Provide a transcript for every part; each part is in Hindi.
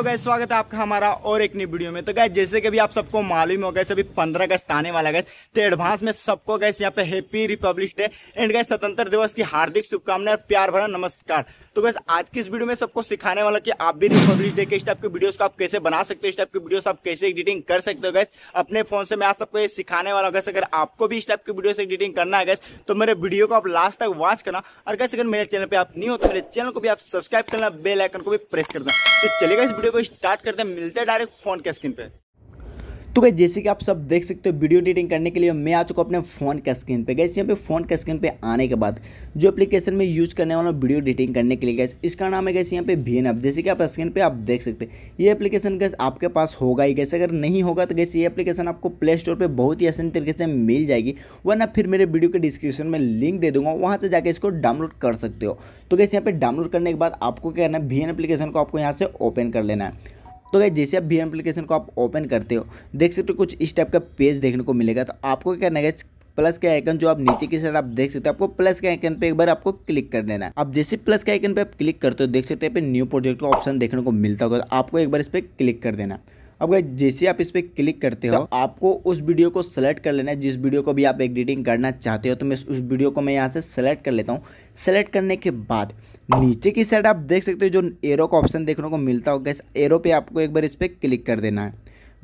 हेलो गैस स्वागत है आपका हमारा और एक नई वीडियो में तो गैस जैसे कि अभी आप सबको मालूम हो गए अभी पंद्रह अगस्त आने वाला गैस तो एडवांस में सबको गैस यहाँ पे happy republic day and guys स्वतंत्र दिवस की हार्दिक शुभकामनाएं और प्यार भरा नमस्कार तो गैस आज की इस वीडियो में सबको सिखाने वाला कि आप भी रिपब्लिक डे के इस टाइप के वीडियो को आप कैसे बना सकते हो इस टाइप के वीडियो आप कैसे एडिटिंग कर सकते हो गैस अपने फोन से मैं आप सबको ये सिखाने वाला गैस अगर आपको भी इस टाइप की से एडिटिंग करना है गैस तो मेरे वीडियो को आप लास्ट तक वॉच करना और गैस अगर मेरे चैनल पर आप नहीं हो तो मेरे चैनल को भी आप सब्सक्राइब करना बेलाइकन को भी प्रेस करना तो चलेगा इस वीडियो वीडियो को स्टार्ट करते हैं मिलते हैं डायरेक्ट फोन के स्क्रीन पे तो गई जैसे कि आप सब देख सकते हो वीडियो एडिटिंग करने के लिए मैं आ चुका हूँ अपने फ़ोन के स्क्रीन पे गैस यहाँ पे फ़ोन के स्क्रीन पे आने के बाद जो एप्लीकेशन में यूज़ करने वाला वीडियो एडिटिंग करने के लिए गैस इसका नाम है गैसे यहाँ पे भी एन जैसे कि आप स्क्रीन पर आप देख सकते ये अपलीकेशन गैस आपके पास होगा ही गैसे अगर नहीं होगा तो गैसे ये एप्लीकेशन आपको प्ले स्टोर पर बहुत ही आसानी तरीके से मिल जाएगी वरना फिर मेरे वीडियो के डिस्क्रिप्शन में लिंक दे दूंगा वहाँ से जाकर इसको डाउनलोड कर सकते हो तो गैसे यहाँ पर डाउनलोड करने के बाद आपको क्या करना है भी एप्लीकेशन को आपको यहाँ से ओपन कर लेना है तो गई जैसे आप भी एप्लीकेशन को आप ओपन करते हो देख सकते हो कुछ इस टाइप का पेज देखने को मिलेगा तो आपको क्या करना है प्लस के आइकन जो आप नीचे की साइड आप देख सकते हो आपको प्लस के आइकन पे एक बार आपको क्लिक कर देना है आप जैसे प्लस के आइकन पे आप क्लिक करते हो देख सकते हैं पे न्यू प्रोजेक्ट का ऑप्शन देखने को मिलता होगा तो आपको एक बार इस पर क्लिक कर देना अब गए जैसे आप इस पर क्लिक करते हो तो आपको उस वीडियो को सेलेक्ट कर लेना है जिस वीडियो को भी आप एडिटिंग करना चाहते हो तो मैं उस वीडियो को मैं यहाँ से सेलेक्ट कर लेता हूँ सेलेक्ट करने के बाद नीचे की साइड आप देख सकते हो जो एरो का ऑप्शन देखने को मिलता होगा गैस एरो पे आपको एक बार इस पर क्लिक कर देना है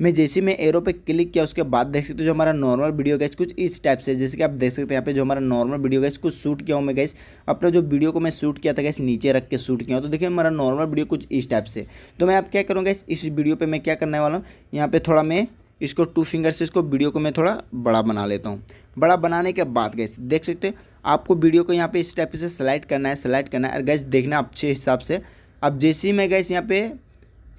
मैं जैसे मैं एरो पे क्लिक किया उसके बाद देख सकते हो जो हमारा नॉर्मल वीडियो गैस कुछ इस टाइप से जैसे कि आप देख सकते हैं यहाँ पे जो हमारा नॉर्मल वीडियो गैस कुछ शूट किया हूँ मैं गैस अपना जो वीडियो को मैं शूट किया था गैस नीचे रख के शूट किया हूँ तो देखिए हमारा नॉर्मल वीडियो कुछ इस टाइप से तो मैं आप क्या करूँगा इस वीडियो पर मैं क्या करने वाला हूँ यहाँ पर थोड़ा मैं इसको टू फिंगर से इसको वीडियो को मैं थोड़ा बड़ा बना लेता हूँ बड़ा बनाने के बाद गैस देख सकते हैं आपको वीडियो को यहाँ पे इस टाइप से स्लाइड करना है सिलेक्ट करना है और गैस देखना अच्छे हिसाब से अब ही मैं गैस यहाँ पे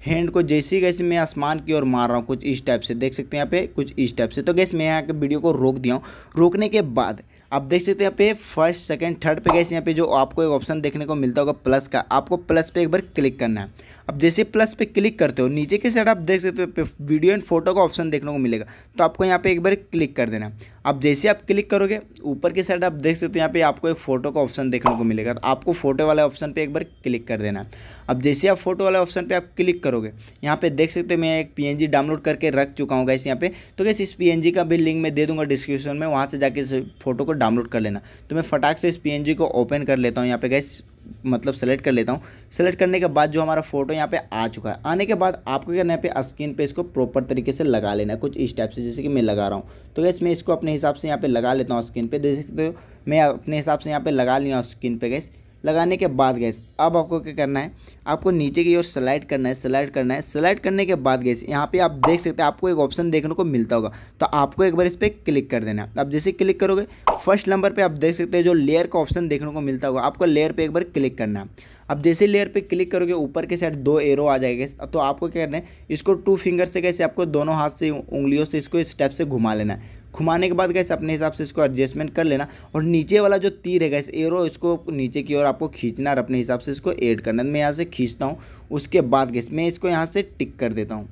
हैंड को जैसे ही गैसे मैं आसमान की ओर मार रहा हूँ कुछ इस टाइप से देख सकते हैं यहाँ पे कुछ इस टाइप से तो गैस मैं यहाँ के वीडियो को रोक दिया हूँ रोकने के बाद आप देख सकते हैं यहाँ पे फर्स्ट सेकंड थर्ड पे गैस यहाँ पे जो आपको एक ऑप्शन देखने को मिलता होगा प्लस का आपको प्लस पे एक बार क्लिक करना है अब जैसे प्लस पे क्लिक करते हो नीचे के साइड आप देख सकते हो वीडियो एंड फोटो का ऑप्शन देखने को मिलेगा तो आपको यहाँ पे एक बार क्लिक कर देना अब जैसे आप क्लिक करोगे ऊपर के साइड आप देख सकते हो यहाँ पे आपको एक फ़ोटो का ऑप्शन देखने को मिलेगा तो आपको फ़ोटो वाले ऑप्शन पर एक बार क्लिक कर देना अब जैसे आप फोटो वाले ऑप्शन पर आप क्लिक करोगे यहाँ पे देख सकते हो मैं एक पी डाउनलोड करके रख चुका हूँ गैस यहाँ पे तो गैस इस पी का भी लिंक मैं दे दूंगा डिस्क्रिप्शन में वहाँ से जाके इस फोटो को डाउनलोड कर लेना तो मैं फटाक से इस पी को ओपन कर लेता हूँ यहाँ पे गैस मतलब सेलेक्ट कर लेता हूँ सेलेक्ट करने के बाद जो हमारा फोटो यहाँ पे आ चुका है आने के बाद आपको क्या करना है पे स्किन पे इसको प्रॉपर तरीके से लगा लेना है कुछ इस टाइप से जैसे कि मैं लगा रहा हूँ तो गैस मैं इसको अपने हिसाब से यहाँ पे लगा लेता हूँ स्किन पे देख सकते हो मैं अपने हिसाब से यहाँ पे लगा लिया हूँ स्किन पे गैस लगाने के बाद गैस अब आपको क्या करना है आपको नीचे की ओर स्लाइड करना है स्लाइड करना है स्लाइड करने के बाद गैस यहाँ पे आप देख सकते हैं आपको एक ऑप्शन देखने को मिलता होगा तो आपको एक बार इस पर क्लिक कर देना है अब जैसे क्लिक करोगे फर्स्ट नंबर पे आप देख सकते हैं जो लेयर का ऑप्शन देखने को मिलता होगा आपको लेयर पर एक बार क्लिक करना है अब जैसे लेयर पे क्लिक करोगे ऊपर के साइड दो एरो आ जाएंगे तो आपको क्या करना है इसको टू फिंगर से कैसे आपको दोनों हाथ से उंगलियों से इसको स्टेप से घुमा लेना है घुमाने के बाद कैसे अपने हिसाब से इसको एडजस्टमेंट कर लेना और नीचे वाला जो तीर है कैसे एरो इसको नीचे की ओर आपको खींचना और अपने हिसाब से इसको ऐड करना मैं यहाँ से खींचता हूँ उसके बाद गैस मैं इसको यहाँ से टिक कर देता हूँ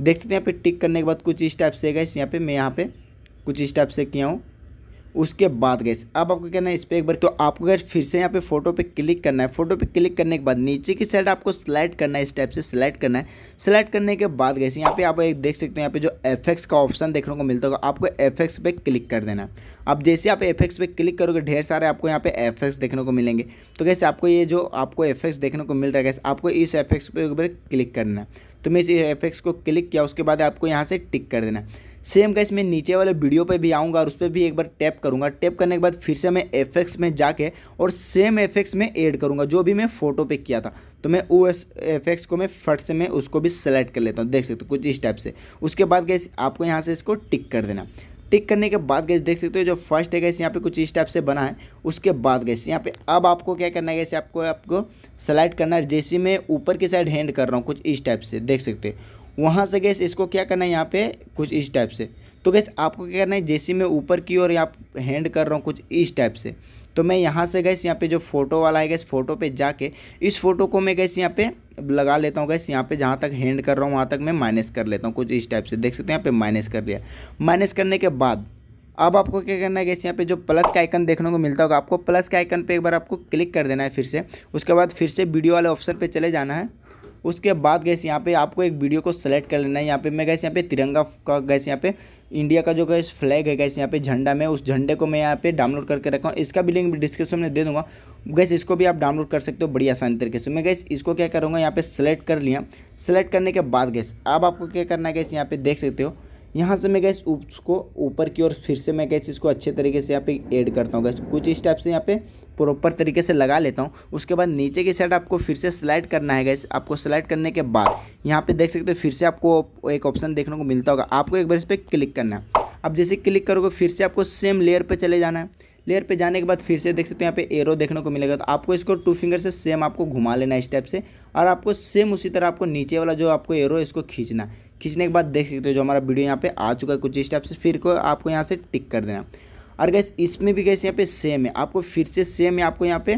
देख सकते हैं यहाँ पे टिक करने के बाद कुछ इस टाइप से गए यहाँ पे मैं यहाँ पे कुछ इस टाइप से किया हूँ उसके बाद गए अब आपको कहना है इस पर एक बार तो आपको अगर फिर से यहाँ पे फोटो पे क्लिक करना है फोटो पे क्लिक करने के बाद नीचे की साइड आपको सेलेक्ट करना है इस टाइप से स्लाइड करना है सिलेक्ट करने के बाद गए यहाँ पे आप एक देख सकते हैं यहाँ पे जो एफ का ऑप्शन देखने को मिलता होगा आपको एफ पे क्लिक कर देना अब जैसे आप एफ पे क्लिक करोगे ढेर सारे आपको यहाँ पे एफ देखने को मिलेंगे तो कैसे आपको ये जो आपको एफ देखने को मिल रहा है कैसे आपको इस एफ पे एक बार क्लिक करना है तो मैं इस एफ को क्लिक किया उसके बाद आपको यहाँ से टिक कर देना है सेम का इसमें नीचे वाले वीडियो पे भी आऊँगा और उस पर भी एक बार टैप करूँगा टैप करने के बाद फिर से मैं एफेक्ट्स में जाके और सेम एफेक्ट्स में ऐड करूँगा जो भी मैं फ़ोटो पे किया था तो मैं वो एफेक्ट्स को मैं फट से मैं उसको भी सेलेक्ट कर लेता हूँ देख सकते हो कुछ इस टाइप से उसके बाद गैस आपको यहाँ से इसको टिक कर देना टिक करने के बाद गैस देख सकते हो जो फर्स्ट है गैस यहाँ पे कुछ इस टाइप से बना है उसके बाद गैस यहाँ पे अब आपको क्या करना है गैस आपको आपको सेलेक्ट करना है जैसे मैं ऊपर की साइड हैंड कर रहा हूँ कुछ इस टाइप से देख सकते हो वहाँ से गैस इसको क्या करना है यहाँ पे कुछ इस टाइप से तो गैस आपको क्या करना है जैसी मैं ऊपर की ओर यहाँ हैंड कर रहा हूँ कुछ इस टाइप से तो मैं यहाँ से गैस यहाँ पे जो फोटो वाला है गैस फोटो पे जाके इस फोटो को मैं गैस यहाँ पे लगा लेता हूँ गैस यहाँ पे जहाँ तक हैंड कर रहा हूँ वहाँ तक मैं माइनस कर लेता हूँ कुछ इस टाइप से देख सकते हैं यहाँ पे माइनस कर दिया माइनस करने के बाद अब आपको क्या करना है गैस यहाँ पे जो प्लस का आइकन देखने को मिलता होगा आपको प्लस के आइकन पे एक बार आपको क्लिक कर देना है फिर से उसके बाद फिर से वीडियो वाले ऑप्शन पे चले जाना है उसके बाद गैस यहाँ पे आपको एक वीडियो को सेलेक्ट कर लेना है यहाँ पे मैं गैस यहाँ पे तिरंगा का गैस यहाँ पे इंडिया का जो गैस फ्लैग है गैस यहाँ पे झंडा में उस झंडे को मैं यहाँ पे डाउनलोड करके रखा हूँ इसका भी लिंक डिस्क्रिप्शन में दे दूँगा गैस इसको भी आप डाउनलोड कर सकते हो बड़ी आसानी तरीके से मैं गैस इसको क्या करूँगा यहाँ पे सेलेक्ट कर लिया सेलेक्ट करने के बाद गैस अब आपको क्या करना है गैस यहाँ पे देख सकते हो यहाँ से मैं गैस उसको ऊपर की ओर फिर से मैं गैस इसको अच्छे तरीके से यहाँ पे ऐड करता हूँ गैस कुछ स्टेप से यहाँ पे प्रॉपर तरीके से लगा लेता हूँ उसके बाद नीचे की साइड आपको फिर से स्लाइड करना है गैस आपको स्लाइड करने के बाद यहाँ पे देख सकते हो फिर से आपको एक ऑप्शन देखने को मिलता होगा आपको एक बार इस पर क्लिक करना है अब जैसे क्लिक करोगे फिर से आपको सेम लेयर पर चले जाना है लेयर पे जाने के बाद फिर से देख सकते हो यहाँ पे एरो देखने को मिलेगा तो आपको इसको टू फिंगर से सेम आपको घुमा लेना है इस टाइप से और आपको सेम उसी तरह आपको नीचे वाला जो आपको एरो इसको खींचना खींचने के बाद देख सकते हो जो हमारा वीडियो यहाँ पे आ चुका है कुछ इस टाइप से फिर को आपको यहाँ से टिक कर देना और गैस इसमें भी गैस यहाँ पे सेम है आपको फिर से सेम है आपको यहाँ पे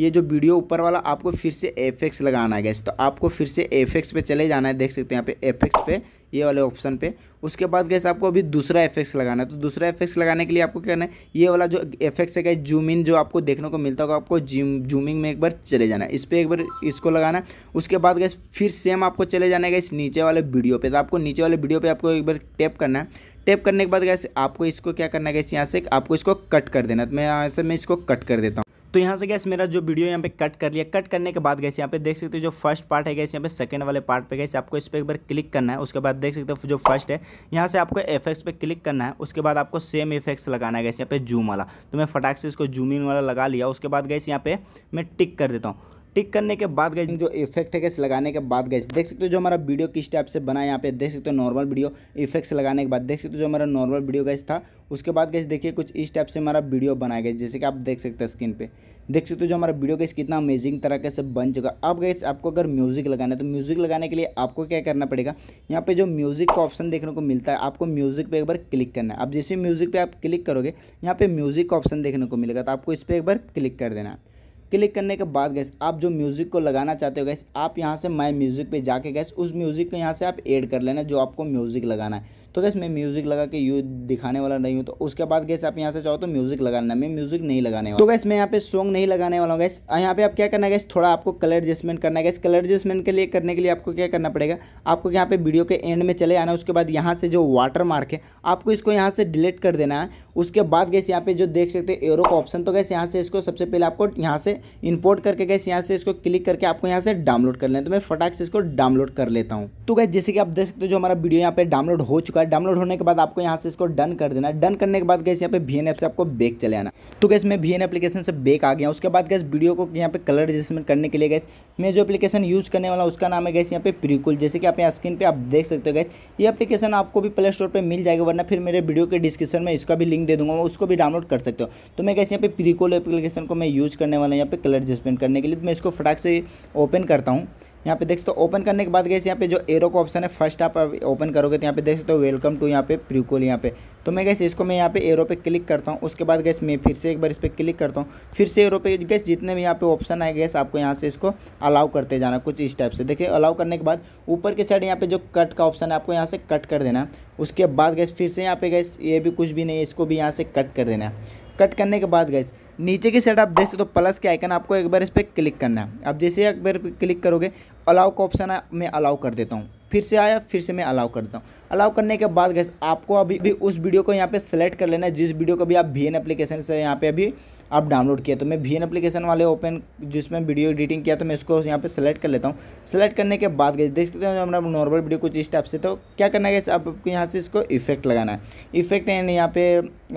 ये जो वीडियो ऊपर वाला आपको फिर से एफेक्स लगाना है गैस तो आपको फिर से एफेक्स पे चले जाना है देख सकते हैं यहाँ पे एफेक्स पे ये वाले ऑप्शन पे उसके बाद गैस आपको अभी दूसरा एफेक्स लगाना है तो दूसरा एफेक्स लगाने के लिए आपको क्या करना है ये वाला जो एफेक्स है गैस जूम इन जो आपको देखने को मिलता होगा आपको जूम जूमिंग में एक बार चले जाना है इस पर एक बार इसको लगाना है उसके बाद गैस फिर सेम आपको चले जाना है गैस नीचे वाले वीडियो पर तो आपको नीचे वाले वीडियो पर आपको एक बार टैप करना है टैप करने के बाद गैस आपको इसको क्या करना है गैस यहाँ से आपको इसको कट कर देना तो मैं यहाँ से मैं इसको कट कर देता हूँ तो यहाँ से गैस मेरा जो वीडियो यहाँ पे कट कर लिया कट करने के बाद गैस यहाँ पे देख सकते हो जो फर्स्ट पार्ट है गैस यहाँ पे सेकंड वाले पार्ट पे गैस आपको इस पर एक बार क्लिक करना है उसके बाद देख सकते हो जो फर्स्ट है यहाँ से आपको इफेक्ट्स पे क्लिक करना है उसके बाद आपको सेम इफेक्ट्स लगाना है गैस यहाँ पे जूम वाला तो मैं फटाक से इसको जूमिंग वाला लगा लिया उसके बाद गैस यहाँ पे मैं टिक कर देता हूँ टिक करने के बाद गए जो इफेक्ट है गैस लगाने के बाद गए देख सकते हो जो हमारा वीडियो किस टाइप से बना है यहाँ पे देख सकते हो नॉर्मल वीडियो इफेक्ट्स लगाने के बाद देख सकते हो जो हमारा नॉर्मल वीडियो गैस था उसके बाद गैस देखिए कुछ इस टाइप से हमारा वीडियो बनाया गया जैसे कि आप देख सकते हैं स्क्रीन पे देख सकते हो जो हमारा वीडियो गैस कितना अमेजिंग तरीके से बन चुका अब गैस आपको अगर म्यूज़िक लगाना है तो म्यूज़िक लगाने के लिए आपको क्या करना पड़ेगा यहाँ पे जो म्यूज़िक का ऑप्शन देखने को मिलता है आपको म्यूज़िक पर एक बार क्लिक करना है अब जैसे म्यूज़िक पर आप क्लिक करोगे यहाँ पे म्यूज़िक का ऑप्शन देखने को मिलेगा तो आपको इस पर एक बार क्लिक कर देना है क्लिक करने के बाद गैस आप जो म्यूज़िक को लगाना चाहते हो गैस आप यहाँ से माई म्यूज़िक पे जाके गैस उस म्यूज़िक को यहाँ से आप ऐड कर लेना जो आपको म्यूज़िक लगाना है तो गैस मैं म्यूज़िक लगा के यू दिखाने वाला नहीं हूँ तो उसके बाद गैस आप यहाँ से चाहो तो म्यूज़िक लगाना मैं म्यूज़िक नहीं लगाने वाला तो गैस मैं यहाँ पे सॉन्ग नहीं लगाने वाला हूँ गैस यहाँ पे आप क्या करना गैस थोड़ा आपको कलर एडजस्टमेंट करना है गैस कलर एडजस्टमेंट के लिए करने के लिए आपको क्या करना पड़ेगा आपको यहाँ पे वीडियो के एंड में चले आना उसके बाद यहाँ से जो वाटर मार्क है आपको इसको यहाँ से डिलीट कर देना है उसके बाद गैस यहाँ पे जो देख सकते हैं एरो का ऑप्शन तो गैस यहाँ से इसको सबसे पहले आपको यहाँ से इंपोर्ट करके गैस यहाँ से इसको क्लिक करके आपको यहाँ से डाउनलोड कर लेना तो मैं फटाक से इसको डाउनलोड कर लेता हूँ तो गैस जैसे कि आप देख सकते हो जो हमारा वीडियो यहाँ पे डाउनलोड हो चुका आपका डाउनलोड होने के बाद आपको यहाँ से इसको डन कर देना डन करने के बाद गैस यहाँ पे वी एन से आपको बेक चले आना तो गैस मैं वी एन एप्लीकेशन से बेक आ गया उसके बाद गैस वीडियो को यहाँ पे कलर एडजस्टमेंट करने के लिए गैस मैं जो एप्लीकेशन यूज़ करने वाला उसका नाम है गैस यहाँ पे प्रिकुल जैसे कि आप यहाँ स्क्रीन पर आप देख सकते हो गैस ये एप्लीकेशन आपको भी प्ले स्टोर पर मिल जाएगा वरना फिर मेरे वीडियो के डिस्क्रिप्शन में इसका भी लिंक दे दूँगा उसको भी डाउनलोड कर सकते हो तो मैं गैस यहाँ पे प्रिकुल एप्लीकेशन को मैं यूज़ करने वाला यहाँ पे कलर एडजस्टमेंट करने के लिए तो मैं इसको फटाक से ओपन करता हूँ यहाँ पे देख सकते हो ओपन करने के बाद गए यहाँ पे जो एरो का ऑप्शन है फर्स्ट आप ओपन करोगे तो यहाँ पे देख सकते हो वेलकम टू यहाँ पे प्रिकोल यहाँ पे तो मैं गैस इसको मैं यहाँ पे एरो पे क्लिक करता हूँ उसके बाद गैस मैं फिर से एक बार इस पर क्लिक करता हूँ फिर से एरो पे गैस जितने भी यहाँ पे ऑप्शन आए गैस आपको यहाँ से इसको अलाउ करते जाना कुछ इस टाइप से देखिए अलाउ करने के बाद ऊपर के साइड यहाँ पे जो कट का ऑप्शन है आपको यहाँ से कट कर देना उसके बाद गैस फिर से यहाँ पे गैस ये भी कुछ भी नहीं है इसको भी यहाँ से कट कर देना कट करने के बाद गैस नीचे की साइड आप देख सकते हो प्लस के आइकन आपको एक बार इस पर क्लिक करना है आप जैसे एक बार क्लिक करोगे अलाउ का ऑप्शन है मैं अलाउ कर देता हूँ फिर से आया फिर से मैं अलाउ करता हूँ अलाउ करने के बाद गैस आपको अभी भी उस वीडियो को यहाँ पे सेलेक्ट कर लेना है जिस वीडियो को भी आप एन एप्लीकेशन से यहाँ पे अभी आप डाउनलोड किया तो मैं वी एन एप्लीकेशन वाले ओपन जिसमें वीडियो एडिटिंग किया तो मैं इसको यहाँ पे सेलेक्ट कर लेता हूँ सेलेक्ट करने के बाद गए देख सकते हैं जो हमारा नॉर्मल वीडियो कुछ इस टाइप से तो क्या करना है गैसे आपको यहाँ से इसको इफेक्ट लगाना है इफेक्ट एंड यहाँ पे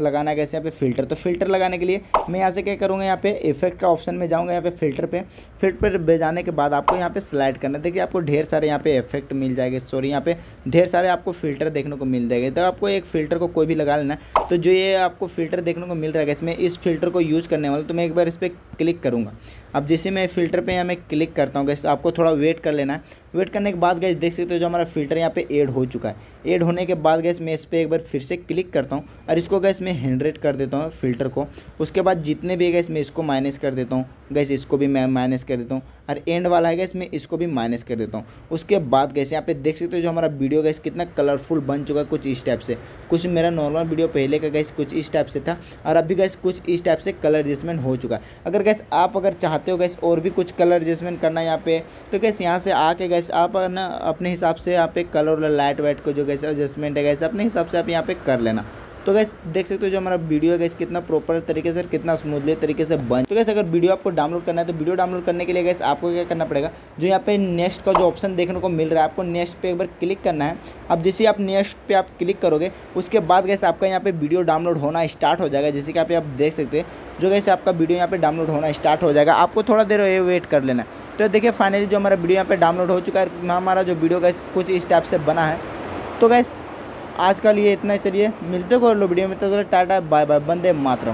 लगाना है कैसे यहाँ पे फिल्टर तो फिल्टर लगाने के लिए मैं यहाँ से क्या करूँगा यहाँ पे इफेक्ट का ऑप्शन में जाऊँगा यहाँ पे फिल्टर पे फिल्टर पर जाने के बाद आपको यहाँ पे स्लाइड करना है देखिए आपको ढेर सारे यहाँ पे इफेक्ट मिल जाएंगे सॉरी यहाँ पे ढेर सारे आपको फिल्टर देखने को मिल जाएंगे तो आपको एक फिल्टर को कोई भी लगा लेना है तो जो ये आपको फिल्टर देखने को मिल रहा है इसमें इस फिल्टर को यूज़ यूज़ करने वाला तो मैं एक बार इस पर क्लिक करूँगा अब जैसे मैं फ़िल्टर पे यहाँ मैं क्लिक करता हूँ गैस तो आपको थोड़ा वेट कर लेना है वेट करने के बाद गैस देख सकते हो जो हमारा फ़िल्टर यहाँ पे ऐड हो चुका है ऐड होने के बाद गैस मैं इस पर एक बार फिर से क्लिक करता हूँ और इसको गैस मैं हैंड्रेड कर देता हूँ फिल्टर को उसके बाद जितने भी गैस मैं इसको माइनस कर देता हूँ गैस इसको भी मैं माइनस कर देता हूँ और एंड वाला है गैस मैं इसको भी माइनस कर देता हूँ उसके बाद गैस यहाँ पे देख सकते हो जो हमारा वीडियो गैस कितना कलरफुल बन चुका है कुछ इस टाइप से कुछ मेरा नॉर्मल वीडियो पहले का गैस कुछ इस टाइप से था और अभी गैस कुछ इस टाइप से कलर एडजस्टमेंट हो चुका है अगर गैस आप अगर चाहते हो गैस और भी कुछ कलर एडजस्टमेंट करना यहाँ पे तो गैस यहाँ से आके गैस आप ना अपने हिसाब से यहाँ पे कलर लाइट वाइट को जो कैसे एडजस्टमेंट है कैसे अपने हिसाब से आप यहाँ पे कर लेना तो गैस देख सकते हो जो हमारा वीडियो है गैस कितना प्रॉपर तरीके से कितना स्मूथली तरीके से बन तो गैस अगर वीडियो आपको डाउनलोड करना है तो वीडियो डाउनलोड करने के लिए गैस आपको क्या करना पड़ेगा जो यहाँ पे नेक्स्ट का जो ऑप्शन देखने को मिल रहा है आपको नेक्स्ट पे एक बार क्लिक करना है अब जैसे आप नेक्स्ट पर आप क्लिक करोगे उसके बाद गैस आपका यहाँ पे वीडियो डाउनलोड होना स्टार्ट हो जाएगा जैसे कि आप आप देख सकते हैं जो गैसे आपका वीडियो यहाँ पे डाउनलोड होना स्टार्ट हो जाएगा आपको थोड़ा देर वेट कर लेना है तो देखिए फाइनली जो हमारा वीडियो यहाँ पे डाउनलोड हो चुका है हमारा जो वीडियो गैस कुछ इस टाइप से बना है तो गैस आज का लिए इतना ही चलिए मिलते को वीडियो में तो टाटा बाय बाय बंदे मातरम